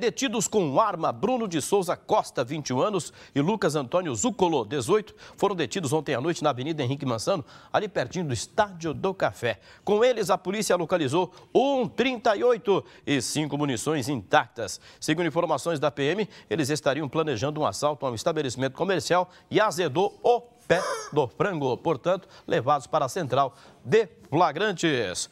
Detidos com arma, Bruno de Souza Costa, 21 anos, e Lucas Antônio Zucolo, 18, foram detidos ontem à noite na Avenida Henrique Mansano, ali pertinho do Estádio do Café. Com eles, a polícia localizou um 38 e cinco munições intactas. Segundo informações da PM, eles estariam planejando um assalto a um estabelecimento comercial e azedou o pé do frango. Portanto, levados para a central de flagrantes.